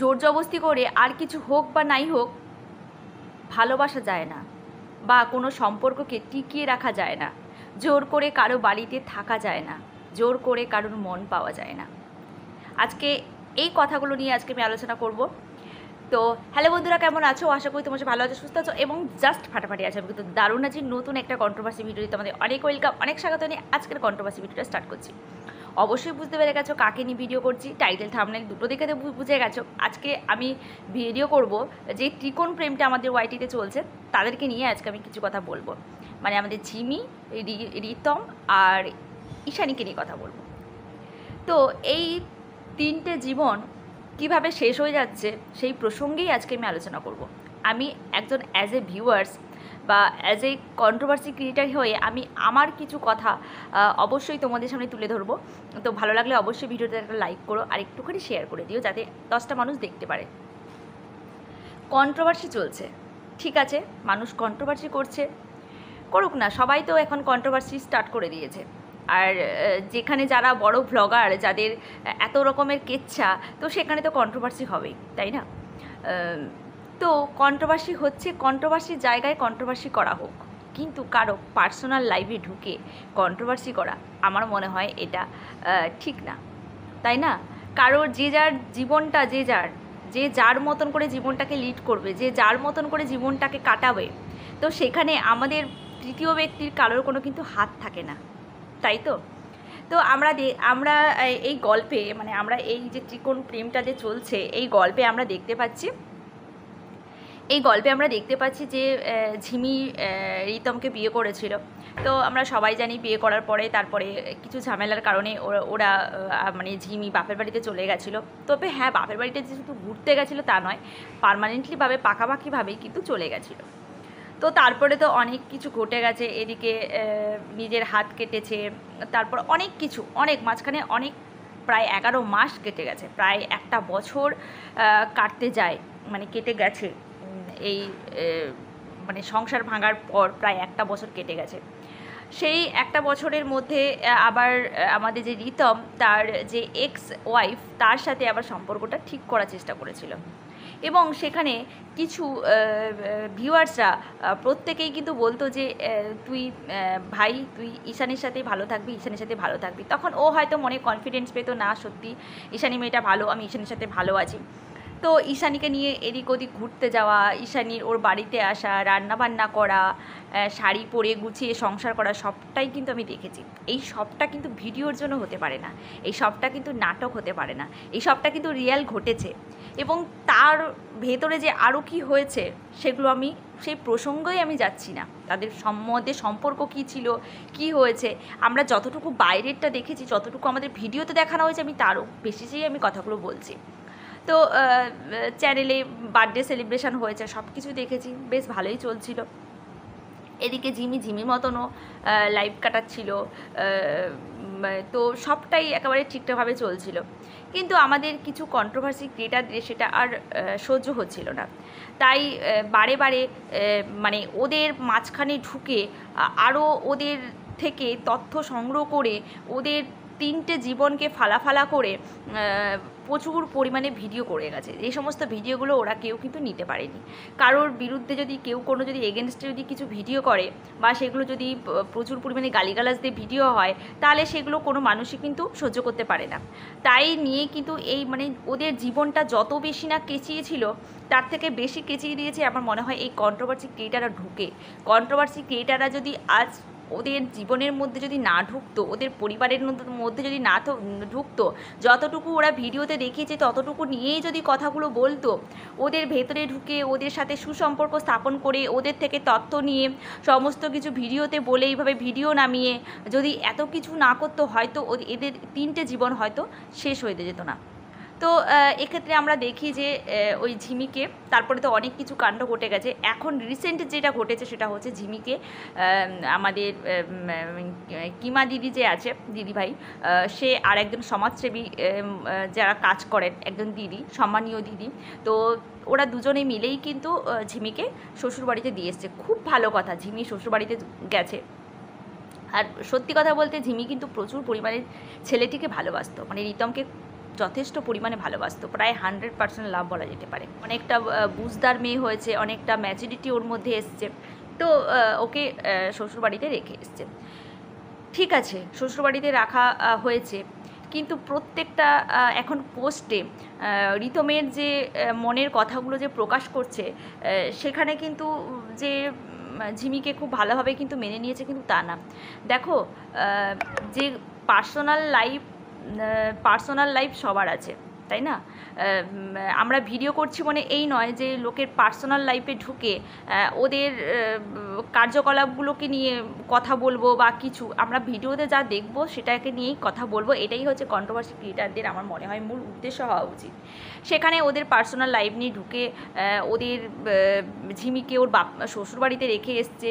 জোর জবস্তি করে আর কিছু হোক বা নাই হোক ভালোবাসা যায় না বা কোনো সম্পর্ককে টিকিয়ে রাখা যায় না জোর করে কারো বাড়িতে থাকা যায় না জোর করে কারোর মন পাওয়া যায় না আজকে এই কথাগুলো নিয়ে আজকে আমি আলোচনা করব তো হ্যালো বন্ধুরা কেমন আছো আশা করি তোমার ভালো আছো সুস্থ আছো এবং জাস্ট ফাটাফাটি আছো আমি কিন্তু দারুণ আছি নতুন একটা কন্ট্রোভার্সি ভিডিও তোমাদের অনেক ওয়েলকাম অনেক স্বাগত নিয়ে আজকের কন্ট্রোভার্সি ভিডিওটা স্টার্ট করছি অবশ্যই বুঝতে পেরে গেছো কাকে নিয়ে ভিডিও করছি টাইটেল থামলাইন দুটো দেখে তো বুঝে গেছো আজকে আমি ভিডিও করব যে ত্রিকোণ প্রেমটা আমাদের ওয়াইটিতে চলছে তাদেরকে নিয়ে আজকে আমি কিছু কথা বলবো মানে আমাদের ঝিমি রিতম আর ঈশানীকে নিয়ে কথা বলবো তো এই তিনটে জীবন কিভাবে শেষ হয়ে যাচ্ছে সেই প্রসঙ্গেই আজকে আমি আলোচনা করব আমি একজন অ্যাজ এ ভিউয়ার্স বা অ্যাজ এ কন্ট্রোভার্সি ক্রিয়েটার হয়ে আমি আমার কিছু কথা অবশ্যই তোমাদের সামনে তুলে ধরবো তো ভালো লাগলে অবশ্যই ভিডিওতে একটা লাইক করো আর একটুখানি শেয়ার করে দিও যাতে দশটা মানুষ দেখতে পারে কন্ট্রোভার্সি চলছে ঠিক আছে মানুষ কন্ট্রোভার্সি করছে করুক না সবাই তো এখন কন্ট্রোভার্সি স্টার্ট করে দিয়েছে আর যেখানে যারা বড় ভ্লগার যাদের এত রকমের কেচ্ছা তো সেখানে তো কন্ট্রোভার্সি হবেই তাই না তো কন্ট্রোভার্সি হচ্ছে কন্ট্রোভার্সি জায়গায় কন্ট্রোভার্সি করা হোক কিন্তু কারো পার্সোনাল লাইফে ঢুকে কন্ট্রোভার্সি করা আমার মনে হয় এটা ঠিক না তাই না কারোর যে যার জীবনটা যে যার যে যার মতন করে জীবনটাকে লিড করবে যে যার মতন করে জীবনটাকে কাটাবে তো সেখানে আমাদের তৃতীয় ব্যক্তির কারোর কোনো কিন্তু হাত থাকে না তাই তো তো আমরা আমরা এই গল্পে মানে আমরা এই যে ত্রিকোণ প্রেমটা যে চলছে এই গল্পে আমরা দেখতে পাচ্ছি এই গল্পে আমরা দেখতে পাচ্ছি যে ঝিমি রিতমকে বিয়ে করেছিল তো আমরা সবাই জানি বিয়ে করার পরে তারপরে কিছু ঝামেলার কারণে ওরা ওরা মানে ঝিমি বাপের বাড়িতে চলে গেছিল তবে হ্যাঁ বাপের বাড়িতে যে শুধু ঘুরতে গেছিলো তা নয় পারমানেন্টলিভাবে পাকাপাকিভাবেই কিন্তু চলে গেছিলো তো তারপরে তো অনেক কিছু ঘটে গেছে এদিকে নিজের হাত কেটেছে তারপর অনেক কিছু অনেক মাঝখানে অনেক প্রায় এগারো মাস কেটে গেছে প্রায় একটা বছর কাটতে যায় মানে কেটে গেছে এই মানে সংসার ভাঙার পর প্রায় একটা বছর কেটে গেছে সেই একটা বছরের মধ্যে আবার আমাদের যে রিতম তার যে এক্স ওয়াইফ তার সাথে আবার সম্পর্কটা ঠিক করার চেষ্টা করেছিল এবং সেখানে কিছু ভিউয়ার্সরা প্রত্যেকেই কিন্তু বলতো যে তুই ভাই তুই ঈশানের সাথে ভালো থাকবি ঈশানের সাথে ভালো থাকবি তখন ও হয়তো মনে কনফিডেন্স পেতো না সত্যি ঈশানি মেয়েটা ভালো আমি ঈশানের সাথে ভালো আছি তো ঈশানীকে নিয়ে এদিক ওদিক ঘুরতে যাওয়া ঈশানীর ওর বাড়িতে আসা রান্না বান্না করা শাড়ি পরে গুছিয়ে সংসার করা সবটাই কিন্তু আমি দেখেছি এই সবটা কিন্তু ভিডিওর জন্য হতে পারে না এই সবটা কিন্তু নাটক হতে পারে না এই সবটা কিন্তু রিয়াল ঘটেছে এবং তার ভেতরে যে আরও কি হয়েছে সেগুলো আমি সেই প্রসঙ্গই আমি যাচ্ছি না তাদের সম্মধ্যে সম্পর্ক কি ছিল কি হয়েছে আমরা যতটুকু বাইরেরটা দেখেছি যতটুকু আমাদের ভিডিওতে দেখানো হয়েছে আমি তারও বেশি চেয়ে আমি কথাগুলো বলছি তো চ্যানেলে বার্থডে সেলিব্রেশন হয়েছে সব কিছু দেখেছি বেশ ভালোই চলছিল এদিকে ঝিমি ঝিমি মতনও লাইভ কাটাচ্ছিল তো সবটাই একেবারে ঠিকঠাকভাবে চলছিল কিন্তু আমাদের কিছু কন্ট্রোভার্সি দিয়ে সেটা আর সহ্য হচ্ছিল না তাই বারে বারে মানে ওদের মাঝখানে ঢুকে আরও ওদের থেকে তথ্য সংগ্রহ করে ওদের তিনটে জীবনকে ফালা ফালা করে প্রচুর পরিমাণে ভিডিও করে গেছে এই সমস্ত ভিডিওগুলো ওরা কেউ কিন্তু নিতে পারেনি কারোর বিরুদ্ধে যদি কেউ কোনো যদি এগেনস্টে যদি কিছু ভিডিও করে বা সেগুলো যদি প্রচুর পরিমাণে গালিগালাজ দিয়ে ভিডিও হয় তাহলে সেগুলো কোনো মানুষই কিন্তু সহ্য করতে পারে না তাই নিয়ে কিন্তু এই মানে ওদের জীবনটা যত বেশি না কেঁচিয়েছিল তার থেকে বেশি কেঁচিয়ে দিয়েছে আমার মনে হয় এই কন্ট্রোভার্সি ক্রিয়েটাররা ঢুকে কন্ট্রোভার্সি ক্রিয়েটাররা যদি আজ ওদের জীবনের মধ্যে যদি না ঢুকতো ওদের পরিবারের মধ্যে যদি না ঢুকতো যতটুকু ওরা ভিডিওতে দেখিয়েছে ততটুকু নিয়েই যদি কথাগুলো বলতো ওদের ভেতরে ঢুকে ওদের সাথে সুসম্পর্ক স্থাপন করে ওদের থেকে তথ্য নিয়ে সমস্ত কিছু ভিডিওতে বলে এইভাবে ভিডিও নামিয়ে যদি এত কিছু না করতো হয়তো এদের তিনটে জীবন হয়তো শেষ হয়ে যেত না তো এক্ষেত্রে আমরা দেখি যে ওই ঝিমিকে তারপরে তো অনেক কিছু কাণ্ড ঘটে গেছে এখন রিসেন্ট যেটা ঘটেছে সেটা হচ্ছে ঝিমিকে আমাদের কিমা দিদি যে আছে দিদিভাই সে আর একজন সমাজসেবী যারা কাজ করেন একজন দিদি সম্মানীয় দিদি তো ওরা দুজনে মিলেই কিন্তু ঝিমিকে শ্বশুরবাড়িতে দিয়ে এসছে খুব ভালো কথা ঝিমি শ্বশুরবাড়িতে গেছে আর সত্যি কথা বলতে ঝিমি কিন্তু প্রচুর পরিমাণে ছেলেটিকে ভালোবাসত মানে রিতমকে যথেষ্ট পরিমাণে ভালোবাসত প্রায় হান্ড্রেড পার্সেন্ট লাভ বলা যেতে পারে অনেকটা বুঝদার মেয়ে হয়েছে অনেকটা ম্যাচুরিটি ওর মধ্যে এসছে তো ওকে শ্বশুরবাড়িতে রেখে এসছে ঠিক আছে শ্বশুরবাড়িতে রাখা হয়েছে কিন্তু প্রত্যেকটা এখন পোস্টে রিতমের যে মনের কথাগুলো যে প্রকাশ করছে সেখানে কিন্তু যে ঝিমিকে খুব ভালোভাবে কিন্তু মেনে নিয়েছে কিন্তু তা না দেখো যে পার্সোনাল লাইফ পার্সোনাল লাইফ সবার আছে তাই না আমরা ভিডিও করছি মানে এই নয় যে লোকের পার্সোনাল লাইফে ঢুকে ওদের কার্যকলাপগুলোকে নিয়ে কথা বলবো বা কিছু আমরা ভিডিওতে যা দেখব সেটাকে নিয়েই কথা বলবো এটাই হচ্ছে কন্ট্রোভার্সি ক্রিয়েটারদের আমার মনে হয় মূল উদ্দেশ্য হওয়া উচিত সেখানে ওদের পার্সোনাল লাইফ নিয়ে ঢুকে ওদের ঝিমিকে ওর বাপ শ্বশুরবাড়িতে রেখে এসছে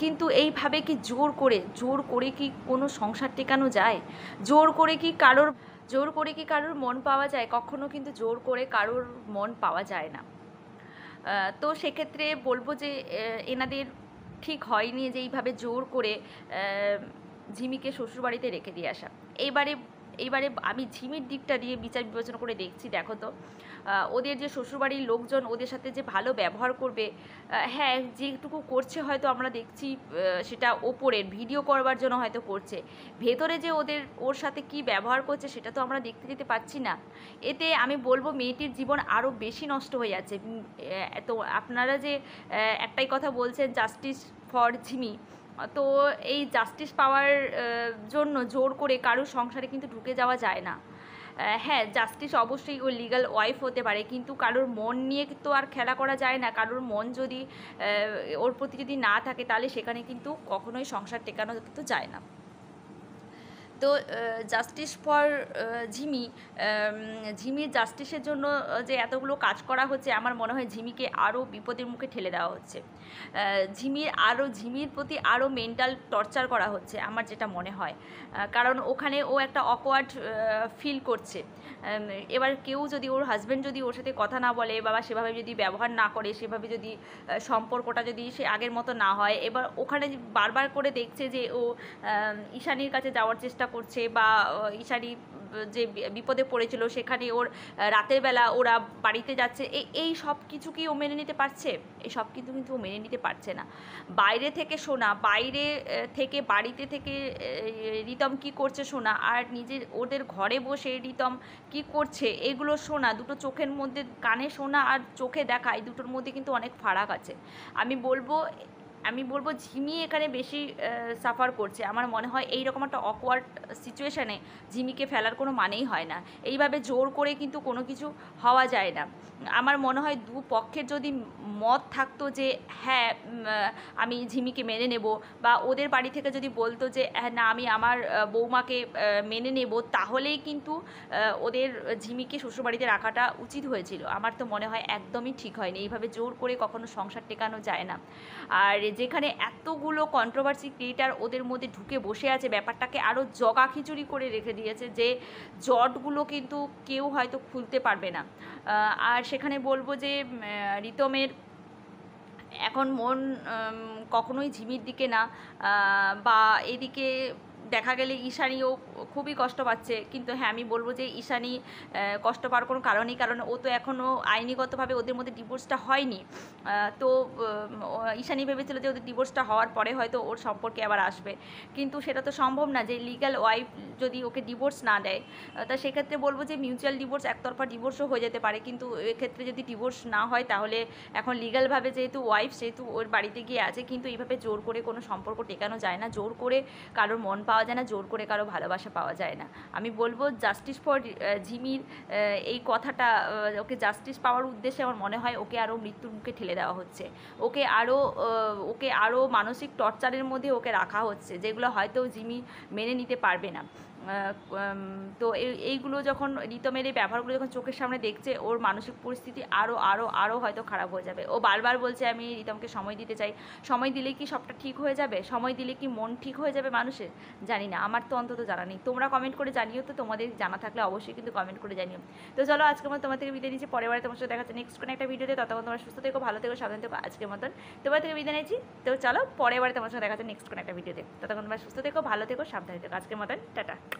কিন্তু এইভাবে কি জোর করে জোর করে কি কোনো সংসার টেকানো যায় জোর করে কি কারোর জোর করে কি কারোর মন পাওয়া যায় কখনো কিন্তু জোর করে কারোর মন পাওয়া যায় না তো সেক্ষেত্রে বলবো যে এনাদের ঠিক হয়নি যে এইভাবে জোর করে ঝিমিকে শ্বশুরবাড়িতে রেখে দিয়ে আসা এইবারে এইবারে আমি ঝিমির দিকটা দিয়ে বিচার বিবেচনা করে দেখছি দেখো তো ওদের যে শ্বশুরবাড়ির লোকজন ওদের সাথে যে ভালো ব্যবহার করবে হ্যাঁ যেটুকু করছে হয়তো আমরা দেখছি সেটা ওপরের ভিডিও করবার জন্য হয়তো করছে ভেতরে যে ওদের ওর সাথে কি ব্যবহার করছে সেটা তো আমরা দেখতে যেতে পাচ্ছি না এতে আমি বলবো মেয়েটির জীবন আরও বেশি নষ্ট হয়ে যাচ্ছে তো আপনারা যে একটাই কথা বলছেন জাস্টিস ফর ঝিমি তো এই জাস্টিস পাওয়ার জন্য জোর করে কারোর সংসারে কিন্তু ঢুকে যাওয়া যায় না হ্যাঁ জাস্টিস অবশ্যই ওই লিগাল ওয়াইফ হতে পারে কিন্তু কারোর মন নিয়ে তো আর খেলা করা যায় না কারোর মন যদি ওর প্রতি যদি না থাকে তাহলে সেখানে কিন্তু কখনোই সংসার টেকানো তো যায় না তো জাস্টিস ফর ঝিমি ঝিমির জাস্টিসের জন্য যে এতগুলো কাজ করা হচ্ছে আমার মনে হয় ঝিমিকে আরও বিপদের মুখে ঠেলে দেওয়া হচ্ছে ঝিমির আরও ঝিমির প্রতি আরও মেন্টাল টর্চার করা হচ্ছে আমার যেটা মনে হয় কারণ ওখানে ও একটা অকওয়ার্ড ফিল করছে এবার কেউ যদি ওর হাজব্যান্ড যদি ওর সাথে কথা না বলে বা সেভাবে যদি ব্যবহার না করে সেভাবে যদি সম্পর্কটা যদি সে আগের মতো না হয় এবার ওখানে বারবার করে দেখছে যে ও ঈশানির কাছে যাওয়ার চেষ্টা করছে বা ইশারি যে বিপদে পড়েছিল সেখানে ওর রাতের বেলা ওরা বাড়িতে যাচ্ছে এই সব কিছু কি ও মেনে নিতে পারছে এই সব কিছু কিন্তু ও মেনে নিতে পারছে না বাইরে থেকে শোনা বাইরে থেকে বাড়িতে থেকে রিতম কি করছে শোনা আর নিজের ওদের ঘরে বসে রিতম কি করছে এগুলো শোনা দুটো চোখের মধ্যে কানে শোনা আর চোখে দেখা এই দুটোর মধ্যে কিন্তু অনেক ফারাক আছে আমি বলবো আমি বলবো ঝিমি এখানে বেশি সাফার করছে আমার মনে হয় এই রকম একটা অকওয়ার্ড সিচুয়েশানে ঝিমিকে ফেলার কোনো মানেই হয় না এইভাবে জোর করে কিন্তু কোনো কিছু হওয়া যায় না আমার মনে হয় দু পক্ষের যদি মত থাকতো যে হ্যাঁ আমি ঝিমিকে মেনে নেব বা ওদের বাড়ি থেকে যদি বলতো যে হ্যাঁ না আমি আমার বৌমাকে মেনে নেব তাহলেই কিন্তু ওদের ঝিমিকে শ্বশুরবাড়িতে রাখাটা উচিত হয়েছিল আমার তো মনে হয় একদমই ঠিক হয়নি এইভাবে জোর করে কখনো সংসার টেকানো যায় না আর যেখানে এতগুলো কন্ট্রোভার্সি ক্রিয়েটার ওদের মধ্যে ঢুকে বসে আছে ব্যাপারটাকে আরও জগাখিচুড়ি করে রেখে দিয়েছে যে জটগুলো কিন্তু কেউ হয়তো খুলতে পারবে না আর সেখানে বলবো যে রিতমের এখন মন কখনোই ঝিমির দিকে না বা এদিকে দেখা গেলে ঈশানীও খুবই কষ্ট পাচ্ছে কিন্তু হ্যাঁ আমি বলবো যে ঈশানী কষ্ট পাওয়ার কোনো কারণেই কারণ ও তো এখনও আইনিগতভাবে ওদের মধ্যে ডিভোর্সটা হয়নি তো ঈশানী ভেবেছিল যে ওদের ডিভোর্সটা হওয়ার পরে হয়তো ওর সম্পর্কে আবার আসবে কিন্তু সেটা তো সম্ভব না যে লিগ্যাল ওয়াইফ যদি ওকে ডিভোর্স না দেয় তা সেক্ষেত্রে বলবো যে মিউচুয়াল ডিভোর্স একতরফা ডিভোর্সও হয়ে যেতে পারে কিন্তু এক্ষেত্রে যদি ডিভোর্স না হয় তাহলে এখন লিগ্যালভাবে যেহেতু ওয়াইফ সেহেতু ওর বাড়িতে গিয়ে আছে কিন্তু এইভাবে জোর করে কোনো সম্পর্ক টেকানো যায় না জোর করে কারোর মন পাওয়া পাওয়া যায় না জোর করে কারো ভালোবাসা পাওয়া যায় না আমি বলবো জাস্টিস ফর জিমির এই কথাটা ওকে জাস্টিস পাওয়ার উদ্দেশ্যে আমার মনে হয় ওকে আরও মৃত্যুর মুখে ঠেলে দেওয়া হচ্ছে ওকে আরও ওকে আরও মানসিক টর্চারের মধ্যে ওকে রাখা হচ্ছে যেগুলো হয়তো জিমি মেনে নিতে পারবে না তো এইগুলো যখন রিতমের এই ব্যবহারগুলো যখন চোখের সামনে দেখছে ওর মানসিক পরিস্থিতি আরও আরও আরও হয়তো খারাপ হয়ে যাবে ও বারবার বলছে আমি রিতমকে সময় দিতে চাই সময় দিলে কি সবটা ঠিক হয়ে যাবে সময় দিলে কি মন ঠিক হয়ে যাবে মানুষের জানি না আমার তো অন্তত জানা নেই তোমরা কমেন্ট করে জানিও তো তোমাদের জানা থাকলে অবশ্যই কিন্তু কমেন্ট করে জানিও তো চলো আজকের মতো তোমার থেকে বিদায় নিচ্ছি পরের বারে তোমার সাথে দেখা যাচ্ছে নেক্সট কোনো একটা ভিডিওতে ততক্ষণ তোমার সুস্থ থেকো ভালো থেকো সাবধান থেকো আজকের মতন তোমার থেকে বিদায় নিচ্ছি তো চলো পরের বারে তোমার সাথে দেখা যাচ্ছে নেক্সট কোনো একটা ভিডিওতে ততক্ষণ তোমার সুস্থ থেকো ভালো থেকো সাবধান থেকো আজকের মতন টাটা